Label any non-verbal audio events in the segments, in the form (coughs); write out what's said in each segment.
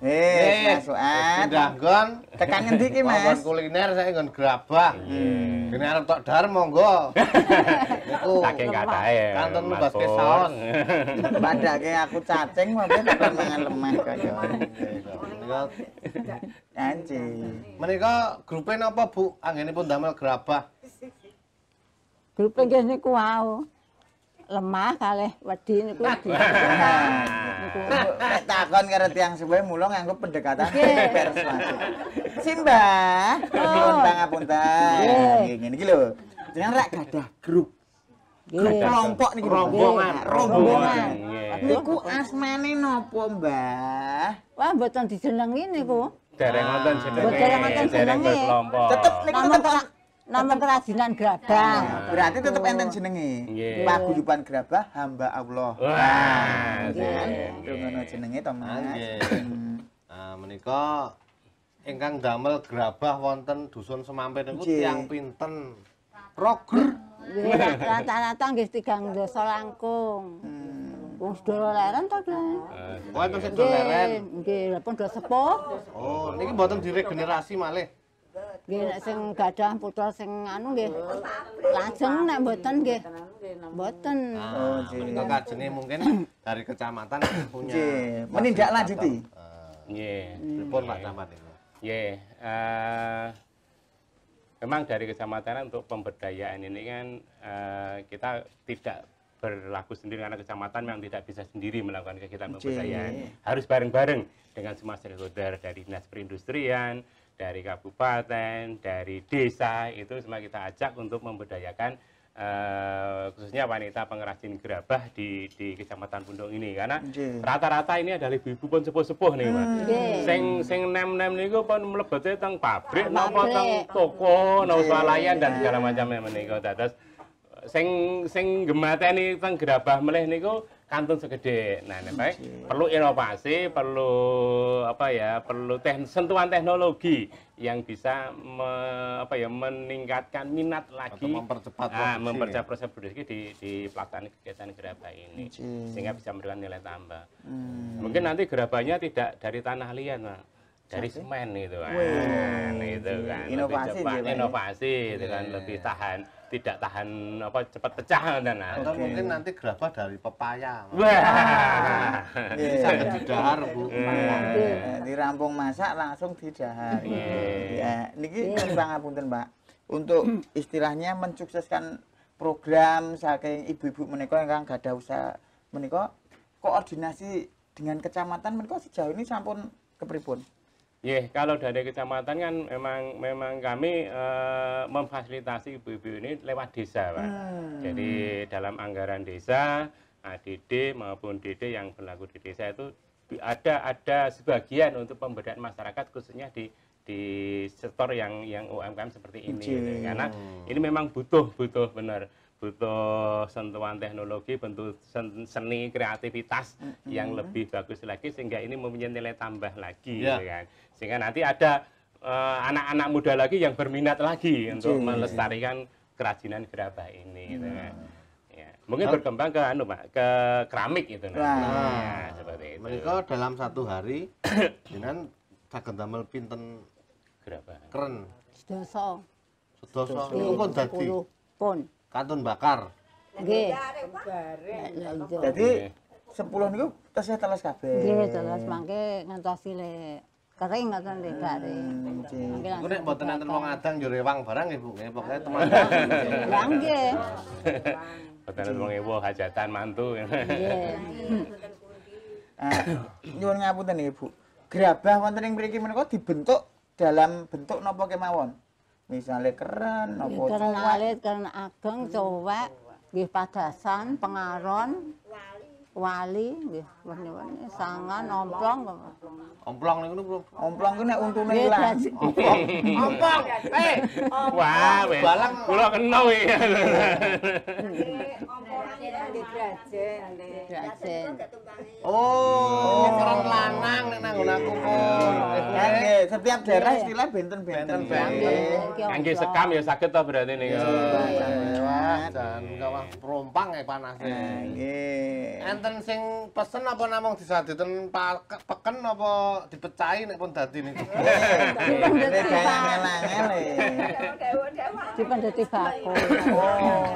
Eh, masuk at. Pindah gon. Tekan ngendi iki, Mas? Pokok kuliner saya nggon gerabah. Hmm. Kene arep tok dar monggo. (laughs) Iku. Tak gak tae. Kanton lu Badake aku cacing mau ben mangan lemah kaya. Anji. Menika grupe napa, Bu? Anggene pun damel gerabah. Grupe niku wau. Lemah kalih wedi niku. Nah, niku. Nek takon karo tiyang suwe mula nganggo pendekatan persuasif. Simbah, oh. nuwun pangapunten. Nggih, ngene iki lho. Jenengan rak gadah grup. kelompok niku rombongan rombongan iya. niku asmane nopo mbah wah mboten dijenengi niku dereng wonten jenenge dereng wonten jenenge tetep niku tetep nama kerajinan gerabah. berarti tetep enten jenenge. Yeah. Paguyuban gerabah hamba Allah. Wah, nah, itu ngono jenenge to, Mas. Nggih. Hmm. menika ingkang damel gerabah wonten dusun Semampir niku tiyang pinten? Roger. Nggih, rata-rata nggih tigang desa langkung. Hmm. Wong leren to, Dan. Wah, pun sedoyo leren. Nggih, pun do sepuh. Oh, niki mboten diregenerasi malih. Nggih nek sing gadah putra sing anu nggih oh, lajeng nek mboten nggih mboten. Ah, oh, nggih menika mungkin dari kecamatan (coughs) punya. Nggih, lanjuti eh, Nggih, telepon Pak Camat itu Nggih, memang eh, dari kecamatan untuk pemberdayaan ini kan eh, kita tidak berlaku sendiri karena kecamatan memang tidak bisa sendiri melakukan kegiatan pemberdayaan harus bareng-bareng dengan semua stakeholder dari dinas perindustrian dari kabupaten, dari desa itu semua kita ajak untuk memberdayakan eh, khususnya wanita pengrajin gerabah di, di Kecamatan Pundong ini karena rata-rata ini adalah ibu-ibu pun sepuh-sepuh nih Mas. Hmm. Sing sing nem-nem niku pun mlebete teng pabrik napa teng toko, nang swalayan dan segala macamnya menika. Dados sing sing gemateni teng gerabah nih, niku kantun segede. Nah, ini baik. Perlu inovasi, perlu apa ya, perlu teh, sentuhan teknologi yang bisa me, apa ya meningkatkan minat lagi, Atau mempercepat ah, mempercepat proses produksi di, di pelaksanaan kegiatan gerabah ini, Cik. sehingga bisa memberikan nilai tambah. Hmm. Mungkin nanti gerabahnya tidak dari tanah liat, nah dari semen gitu kan. Nah, itu kan. Wee. Ya? itu kan. Inovasi lebih cepat, inovasi dengan itu kan lebih tahan tidak tahan apa cepat pecah dan gitu nah. Atau mungkin nanti gerabah dari pepaya. Wah. Yeah. sangat yeah. didahar, Bu. Iya. Di rampung masak langsung didahar. Yeah. Ya, iya. niki punten Pak. Untuk istilahnya mensukseskan program saking ibu-ibu menikah kan gak ada usaha menikah, koordinasi dengan kecamatan menikah sejauh ini sampun kepripun? Ya, kalau dari kecamatan kan memang memang kami e, memfasilitasi ibu-ibu ini lewat desa, Pak. Hmm. Jadi dalam anggaran desa, ADD ah, maupun DD yang berlaku di desa itu ada ada sebagian untuk pemberdayaan masyarakat khususnya di di sektor yang yang UMKM seperti ini gitu. Okay. karena ini memang butuh butuh benar butuh sentuhan teknologi, bentuk seni, kreativitas mm -hmm. yang lebih bagus lagi sehingga ini mempunyai nilai tambah lagi, yeah. Gitu kan? Sehingga nanti ada eh, anak-anak uh, muda lagi yang berminat lagi iya. untuk melestarikan kerajinan gerabah ini, gitu kan? Mm. Ya, mungkin nah, berkembang ke anu pak, ke keramik itu nah. nah, nah seperti itu. Mereka dalam satu hari dengan (coughs) saged damel pinten gerabah. Keren. Sedoso. Sedoso. Sedoso. Sedoso. Sedoso. Sedoso. Sedoso. katun bakar. Jadi sepuluh niku tasih telas kabeh. Nggih, telas mangke ngantosi le kering ngoten le garing. Hmm, nggih. Nek mboten nenten wong adang yo rewang barang nggih Bu, nggih pokoke teman. Lah nggih. (laughs) Mboten nenten wong ewo hajatan mantu. Nggih. (laughs) Ah, nyuwun ngapunten nggih Bu. Grabah wonten ing mriki menika dibentuk dalam bentuk napa kemawon? misalnya keren iya, apa keren alit keren ageng cowek di padasan pengaron wali nggih wene-wene sangan omplong omplong niku belum omplong ki nek untune ilang omplong eh wah balang kula kena iki Grazie. Grazie. Grazie. Oh, orang oh. lanang nang ngono aku Nggih, oh. setiap daerah istilah benten-benten banget. Nggih, sekam ya sakit to berarti nih. Wah, dan kawah perompang ya panas. Nggih. Enten sing pesen apa namung disaditen peken apa dipecahi nek pun dadi niku. Dipendeti bakul. Dipendeti bakul.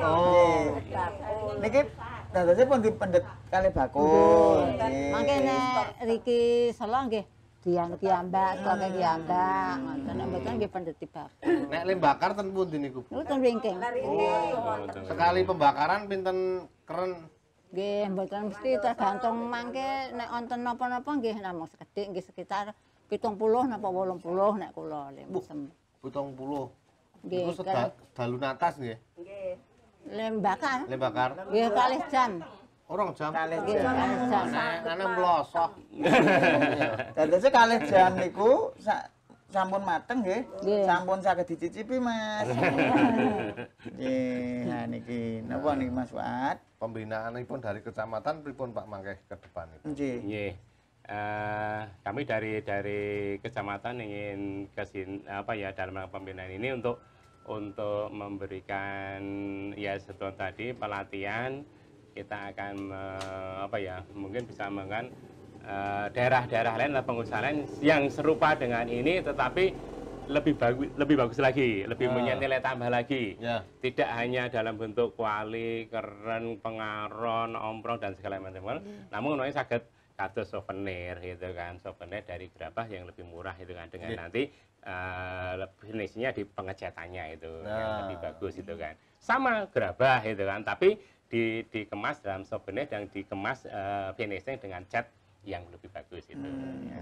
Oh.. Niki dadase pun dipendet kali bakul. Mangke nek Riki Solo nggih diam-diam mbak, kok diam mbak. Ngoten nek mboten nggih pendet tibak. Nek lembakar ten pundi niku? Ten wingking. Oh, sekali pembakaran pinten keren Nggih, mboten mesti tergantung mangke nek wonten napa-napa nggih namung sekedhik nggih sekitar 70 napa 80 nek kula lek mesem. 70. Nggih, dalun atas nggih. Nggih. Lembakan. Lembakar. Nggih iya, kalih jam. Orang jam. Kalih iya, jam. Ana mlosok. (laughs) Dadose kalih jam niku sampun mateng nggih. Sampun saged dicicipi, Mas. (laughs) Nggih, nah niki napa nih Mas Wat? pun dari kecamatan pun Pak mangke ke depan itu. Nggih. Eh, kami dari dari kecamatan ingin kesin apa ya dalam pembinaan ini untuk untuk memberikan ya setelah tadi pelatihan kita akan me, apa ya mungkin bisa mengan eh, daerah-daerah lain atau pengusaha lain yang serupa dengan ini tetapi lebih bagus lebih bagus lagi lebih uh, punya nilai tambah lagi yeah. tidak hanya dalam bentuk kuali keren pengaron omprong dan segala macam yeah. namun ini sakit kado souvenir gitu kan souvenir dari berapa yang lebih murah itu kan dengan yeah. nanti Eh, finishnya di pengecatannya itu nah. yang lebih bagus itu kan sama gerabah itu kan tapi di, dikemas dalam souvenir yang dikemas uh, finishing dengan cat yang lebih bagus itu hmm. ya.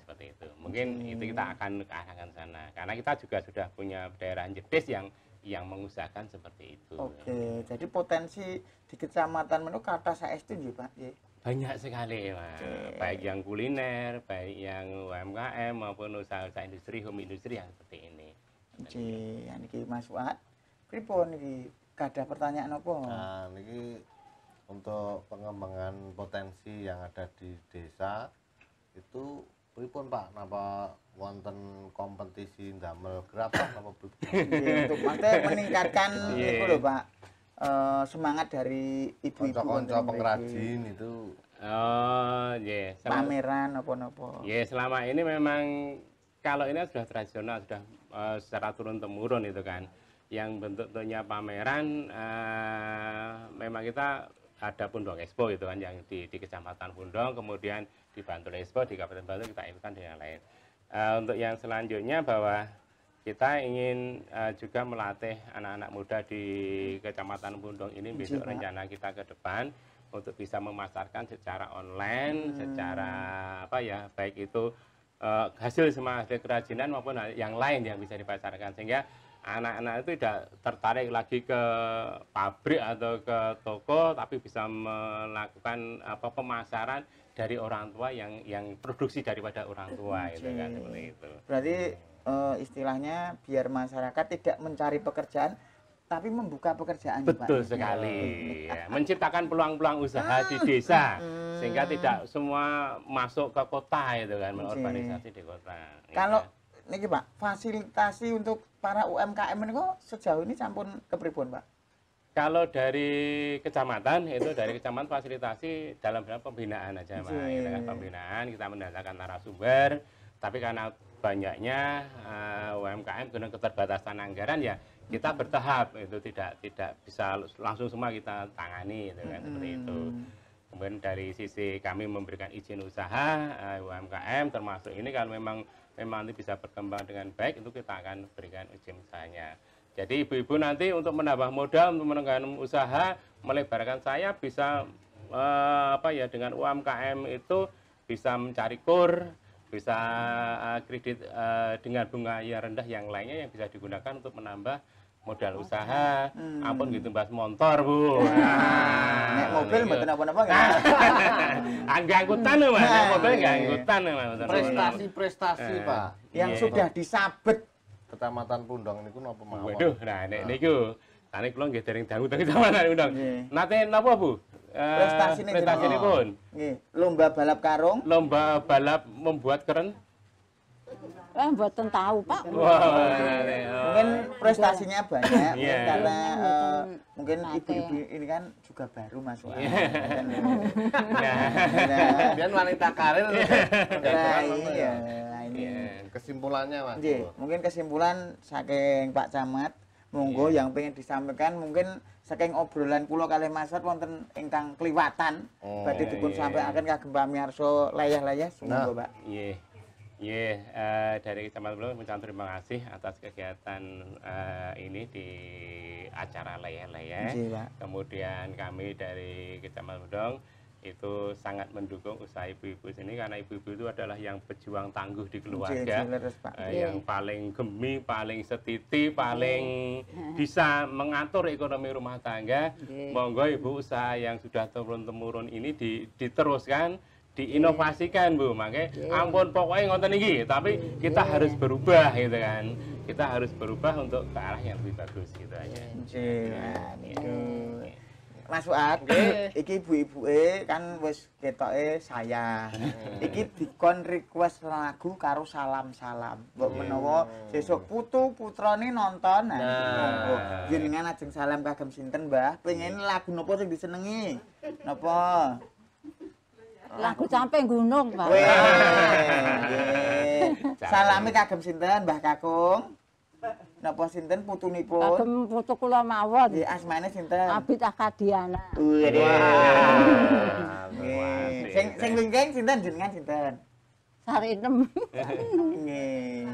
seperti itu mungkin hmm. itu kita hmm. akan ke arahkan sana karena kita juga sudah punya daerah jedes yang yang mengusahakan seperti itu oke jadi potensi di kecamatan menu kata saya itu juga pak iya banyak sekali mas okay. baik yang kuliner baik yang UMKM maupun usaha-usaha industri home industri yang seperti ini jadi yang ini Mas Fuad pripun ini ada pertanyaan apa nah ini untuk pengembangan potensi yang ada di desa itu pripun Pak napa wonten kompetisi damel gerabah napa iya, untuk meningkatkan iya. itu loh Pak Eh, semangat dari ibu-ibu konco pengrajin itu oh yeah. Selama, pameran apa-apa ya yeah, selama ini memang kalau ini sudah tradisional sudah uh, secara turun temurun itu kan yang bentuknya pameran uh, memang kita ada Pundong Expo itu kan yang di, di Kecamatan Pundong kemudian di Bantul Expo di Kabupaten Bantul kita ikutkan dengan lain uh, untuk yang selanjutnya bahwa kita ingin uh, juga melatih anak-anak muda di Kecamatan Bundung ini iya, besok juga. rencana kita ke depan untuk bisa memasarkan secara online, hmm. secara apa ya, baik itu uh, hasil semua hasil kerajinan maupun yang lain yang bisa dipasarkan sehingga anak-anak itu tidak tertarik lagi ke pabrik atau ke toko tapi bisa melakukan apa pemasaran dari orang tua yang yang produksi daripada orang tua okay. itu kan seperti itu. Berarti uh, istilahnya biar masyarakat tidak mencari pekerjaan tapi membuka pekerjaan betul Pak. sekali ya. (laughs) menciptakan peluang-peluang usaha ah. di desa hmm. sehingga tidak semua masuk ke kota itu kan mengorganisasi di kota iya. kalau ya. niki Pak fasilitasi untuk para UMKM ini kok sejauh ini campur kepribun Pak kalau dari kecamatan itu dari kecamatan fasilitasi dalam dalam pembinaan aja Pak kita gitu kan iya. pembinaan kita mendatangkan narasumber tapi karena banyaknya uh, eh, UMKM dengan keterbatasan anggaran ya kita bertahap itu tidak tidak bisa langsung semua kita tangani gitu kan hmm. seperti itu kemudian dari sisi kami memberikan izin usaha uh, eh, UMKM termasuk ini kalau memang memang nanti bisa berkembang dengan baik itu kita akan berikan izin usahanya jadi ibu-ibu nanti untuk menambah modal untuk menengahkan usaha melebarkan saya bisa uh, apa ya dengan UMKM itu bisa mencari kur bisa eh, kredit uh, dengan bunga yang rendah yang lainnya yang bisa digunakan untuk menambah modal usaha hmm. ampun gitu bahas motor bu ah. nek mobil mboten apa-apa nggak enggak ah. (laughs) angkutan lho Mas mobil enggak hmm. angkutan Mas prestasi-prestasi ah. Pak yang iya. sudah disabet kecamatan Pundong ini napa mawon waduh nah nek nah. niku Tani nah, kula nggih dereng dangu teng kecamatan Undang. Nate napa Bu? Eh, prestasi ini prestasi ini pun oh, iya. lomba balap karung lomba balap membuat keren Eh, buat tahu pak. Mungkin prestasinya iya. banyak iya. karena eh, mungkin ibu-ibu ini kan juga baru masuk. Yeah. Nah, dan wanita karir. Nah, iya. Kesimpulannya mas. Mungkin kesimpulan saking Pak Camat, monggo yang pengen disampaikan mungkin saking obrolan kula kalih Mas Fat wonten ingkang kliwatan oh, badhe dipun yeah, iya, sampaiaken iya. kagem pamirsa layah-layah sumangga, nah, Pak. Nggih. Iya. Eh, Nggih, dari Kecamatan Pulau mengucapkan terima kasih atas kegiatan uh, ini di acara layah-layah. Kemudian kami dari Kecamatan Bedong itu sangat mendukung usaha ibu-ibu sini karena ibu-ibu itu adalah yang pejuang tangguh di keluarga, Jelas, eh, yang iya. paling gemi, paling setiti, iya. paling bisa mengatur ekonomi rumah tangga. Iya. Monggo ibu usaha yang sudah turun temurun ini di, diteruskan, diinovasikan bu, makanya ampun pokoknya ngonten iki, tapi yeah. kita harus berubah gitu kan, kita harus berubah untuk ke arah yang lebih bagus gitu aja. Yeah. Yeah. Yeah. Mas Fuad, iki ibu-ibu e kan wis ketoke saya. Hmm. iki dikon request lagu karo salam-salam. Mbok -salam. Hmm. menawa sesuk putu putrane nonton. Monggo jenengan ajeng salam kagem sinten, Mbah? Pengen lagu nopo sing disenengi? Nopo? Lagu camping gunung, Pak. Salami kagem sinten, Mbah Kakung? Napa sinten putunipun? Kagem putu kula mawon. Nggih, asmane sinten? Abid Akadiana. Wah. Sing sing wingking sinten jenengan sinten? Sari 6. Nggih.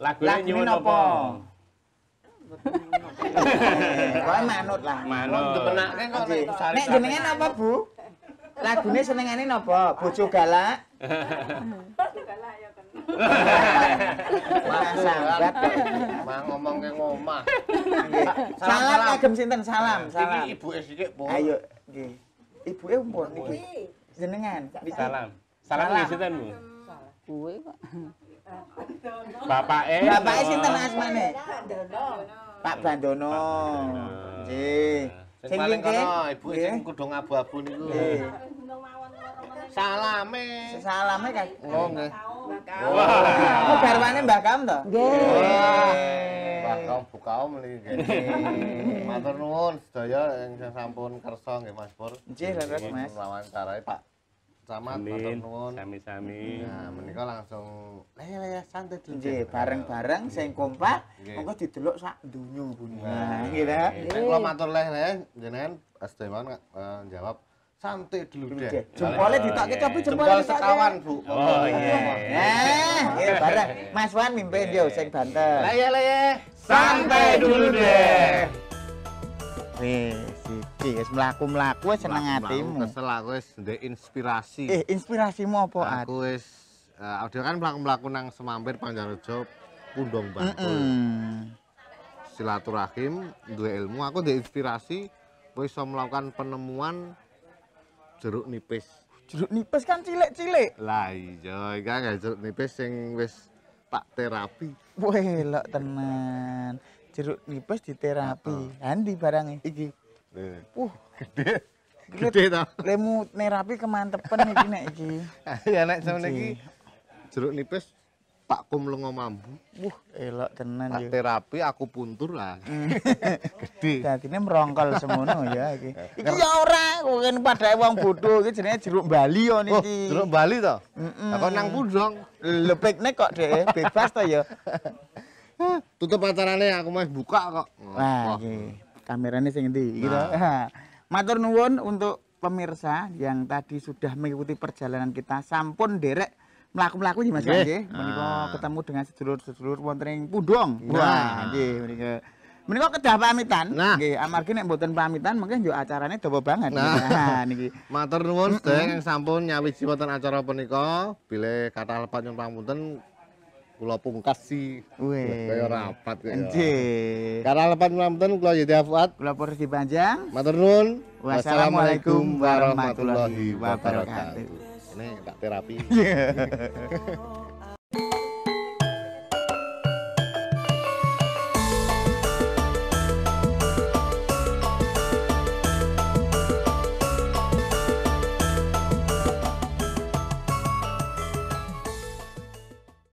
Lagune nyuwun apa? (laughs) manut lah. Nek jenengan apa, Bu? Lagune senengane napa? Bojo galak. (laughs) sanggat mah ngomongke ngomah salam kagem sinten salam salam iki ibuke sithik pun ayo nggih ibuke umpun iki jenengan salam salam sinten bu kuwe pak bapake bapake sinten asmane pak bandono nggih sing ngene ibuke kudu ngabu-abu niku Salame. Salame kan. Oh nggih. Oh, Mbak Kaum. Garwane Mbak Kaum to? Nggih. Mbak Kaum buka om li Matur nuwun sedaya yang sampun kersa nggih Mas Pur. Nggih, Mas. Lawan Pak Camat matur nuwun. Sami-sami. Nah, menika langsung leya santai dulu. Nggih, bareng-bareng sing kompak monggo didelok sak dunyo bunyi. Nggih ta. Nek kula matur leh-leh jenengan Mas Dewan eh, santai dulu deh. Jempolnya ditokke tapi jempolnya ditokke. sekawan, Bu. Oh iya. iya eh, ya bareng eh. Mas Wan mimpin yo sing banter. Lah ya lah iya. Santai dulu deh. Wis iki wis mlaku-mlaku wis seneng atimu. Kesel aku wis ndek inspirasi. Eh, inspirasimu apa, Aku wis uh, kan mlaku-mlaku nang Semampir Panjarejo Pundong Bangkul. Mm -mm. Silaturahim, dua ilmu, aku diinspirasi inspirasi kowe melakukan penemuan jeruk nipis. Jeruk nipis kan cilik-cilik. Lah iya, kan jeruk nipis sing wis tak terapi. Wah, lho tenan. Jeruk nipis diterapi. Handi barangnya. Iki. Uh, gede. Gede ta. Lemu terapi kemantepan iki nek iki. (laughs) Ya nek sampeyan iki jeruk nipis Pak Kum lengo mambu. Wah, elok tenan yo. Ya. terapi aku puntur lah. (laughs) Hmm. Gede. ini merongkol semono ya iki. (laughs) Iki ya ora, kuwi kan padhae wong bodho iki jenenge jeruk Bali yo niki. Oh, jeruk Bali to? Heeh. Lah kok nang pudong. Lho kok dhek bebas to ya. (laughs) Tutup acarane aku masih buka kok. Nah, Wah, iki. ini sing endi iki to? Nah. Nah, matur nuwun untuk pemirsa yang tadi sudah mengikuti perjalanan kita sampun derek melaku-melaku nih Mas nggih. Ah. Menika ketemu dengan sedulur-sedulur wonten ing Pudong. Iya. Wah, nggih menika menika kedah pamitan nah. nggih nah. amargi nek mboten pamitan mungkin juga acaranya dawa banget nah. nah, niki matur nuwun saya yang sampun nyawiji buatin acara punika bilih kathah lepat nyuwun pamunten kula pungkasi kaya rapat ya nggih kathah lepat nyuwun pamunten kula Yudi ya Fuad kula Purdi Panjang matur nuwun wassalamualaikum warahmatullahi wabarakatuh ini tak terapi iya. (laughs)